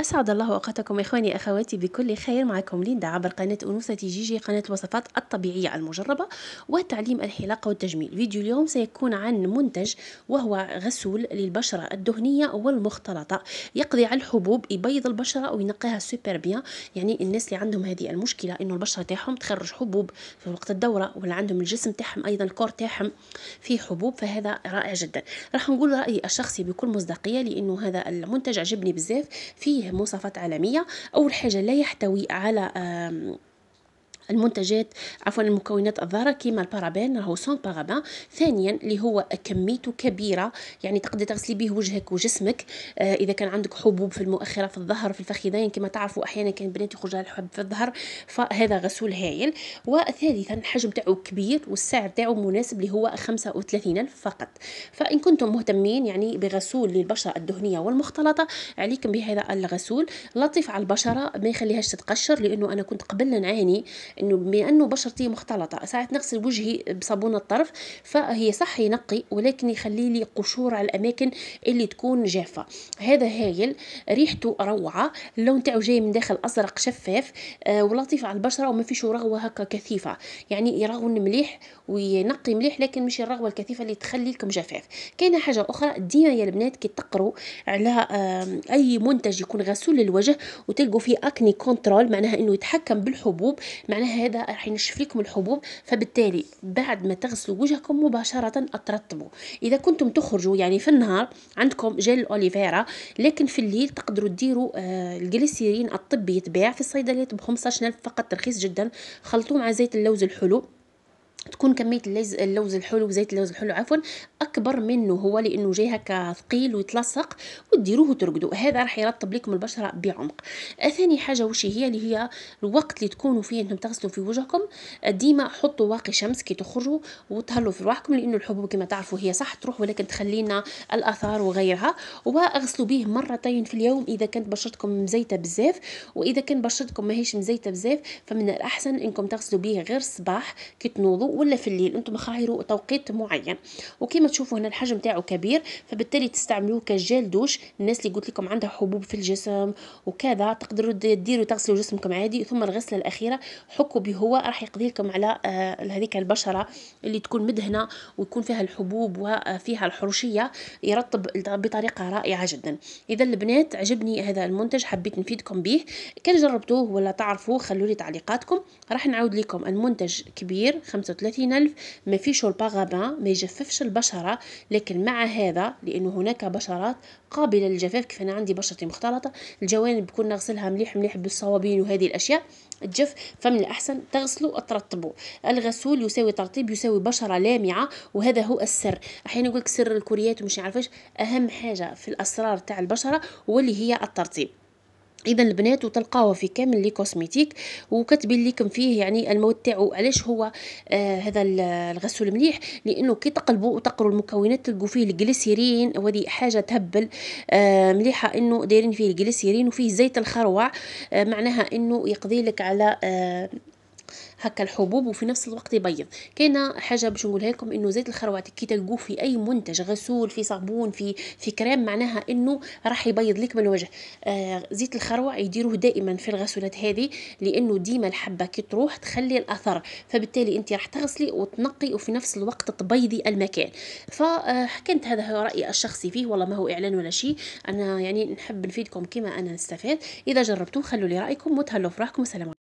أسعد الله أوقاتكم إخواني أخواتي بكل خير معكم ليندا عبر قناة أنوثة جي جي قناة الوصفات الطبيعية المجربة وتعليم الحلاقة والتجميل فيديو اليوم سيكون عن منتج وهو غسول للبشرة الدهنية والمختلطة يقضي على الحبوب يبيض البشرة وينقيها سوبر بيان يعني الناس اللي عندهم هذه المشكلة إنه البشرة تاعهم تخرج حبوب في وقت الدورة ولا عندهم الجسم تاعهم أيضا الكور تاعهم فيه حبوب فهذا رائع جدا راح نقول رأيي الشخصي بكل مصداقية لأنه هذا المنتج عجبني بزاف فيه مواصفات عالمية أول حاجة لا يحتوي على المنتجات عفوا المكونات الضاره كيما البارابين راهو سون بارابان ثانيا اللي هو كميته كبيره يعني تقدري تغسلي به وجهك وجسمك آه اذا كان عندك حبوب في المؤخره في الظهر في الفخذين كما تعرفوا احيانا كان بنات يخرج لها الحب في الظهر فهذا غسول هايل وثالثا الحجم تاعو كبير والسعر تاعو مناسب اللي هو 35 الف فقط فان كنتم مهتمين يعني بغسول للبشره الدهنيه والمختلطه عليكم بهذا الغسول لطيف على البشره ما يخليهاش تتقشر لانه انا كنت قبل نعاني انه بما انه بشرتي طيب مختلطه ساعات نغسل وجهي بصابون الطرف فهي صح ينقي ولكن يخلي لي قشور على الاماكن اللي تكون جافه هذا هايل ريحته روعه اللون تاعو جاي من داخل ازرق شفاف آه، ولطيف على البشره وما فيش رغوه هكا كثيفه يعني يرغون مليح وينقي مليح لكن مش الرغوه الكثيفه اللي تخلي لكم جفاف كاينه حاجه اخرى ديما يا البنات كي تقروا على اي منتج يكون غسول للوجه وتلقوا فيه اكني كنترول معناها انه يتحكم بالحبوب معناها هذا راح ينشف لكم الحبوب فبالتالي بعد ما تغسلوا وجهكم مباشره ترطبوا اذا كنتم تخرجوا يعني في النهار عندكم جل اوليفيرا لكن في الليل تقدروا ديروا آه الجليسيرين الطبي يتباع في الصيدليات ب 15 فقط رخيص جدا خلطوه مع زيت اللوز الحلو تكون كميه اللوز الحلو زيت اللوز الحلو عفوا اكبر منه هو لانه جاي هكا ثقيل ويتلصق وديروه وترقدوا هذا راح يرطب لكم البشره بعمق ثاني حاجه وش هي اللي هي الوقت اللي تكونوا فيه انتم تغسلوا في وجهكم ديما حطوا واقي شمس كي تخرجوا وتهلوا في رواحكم لانه الحبوب كما تعرفوا هي صح تروح ولكن تخلينا الاثار وغيرها واغسلوا به مرتين في اليوم اذا كانت بشرتكم مزيته بزاف واذا كان بشرتكم ماهيش مزيته بزاف فمن الاحسن انكم تغسلوا به غير الصباح كي تنوضوا ولا في الليل انتم خايروا توقيت معين وكما تشوفوا هنا الحجم تاعو كبير فبالتالي تستعملوه كجيل دوش الناس اللي قلت لكم عندها حبوب في الجسم وكذا تقدروا ديروا تغسلوا جسمكم عادي ثم الغسله الاخيره حكوا به هو راح يقضي لكم على آه، هذيك البشره اللي تكون مدهنه ويكون فيها الحبوب وفيها آه، الحروشيه يرطب بطريقه رائعه جدا اذا البنات عجبني هذا المنتج حبيت نفيدكم به كان جربتوه ولا تعرفوه خلوا لي تعليقاتكم راح نعاود لكم المنتج كبير 35 30 ألف ما فيش البغابان ما يجففش البشرة لكن مع هذا لأنه هناك بشرات قابلة للجفاف كيف أنا عندي بشرتي مختلطة الجوانب كنا نغسلها مليح مليح بالصوابين وهذه الأشياء تجف فمن الأحسن تغسلوا وترطبوا الغسول يساوي ترطيب يساوي بشرة لامعة وهذا هو السر أحيانا يقولك سر الكوريات ومش عارفاش أهم حاجة في الأسرار تاع البشرة واللي هي الترطيب اذا البنات وتلقاوه في كامل لي كوزميتيك وكتبين لكم فيه يعني المواد تاعو علاش هو آه هذا الغسول مليح لانه كي تقلبوا وتقروا المكونات تلقوا فيه الجليسيرين وهذه حاجه تهبل آه مليحه انه دايرين فيه الجليسيرين وفيه زيت الخروع آه معناها انه يقضي لك على آه هكا الحبوب وفي نفس الوقت يبيض كاينه حاجه باش نقولها لكم انه زيت الخروات كي تلقوه في اي منتج غسول في صابون في في كريم معناها انه راح يبيض لك من الوجه آه زيت الخروع يديروه دائما في الغسولات هذه لانه ديما الحبه كي تروح تخلي الاثر فبالتالي انت راح تغسلي وتنقي وفي نفس الوقت تبيضي المكان فحكيت آه، هذا هو رايي الشخصي فيه والله ما هو اعلان ولا شيء انا يعني نحب نفيدكم كما انا نستفاد اذا جربتوه خلوا لي رايكم وتهلوا في روحكم السلام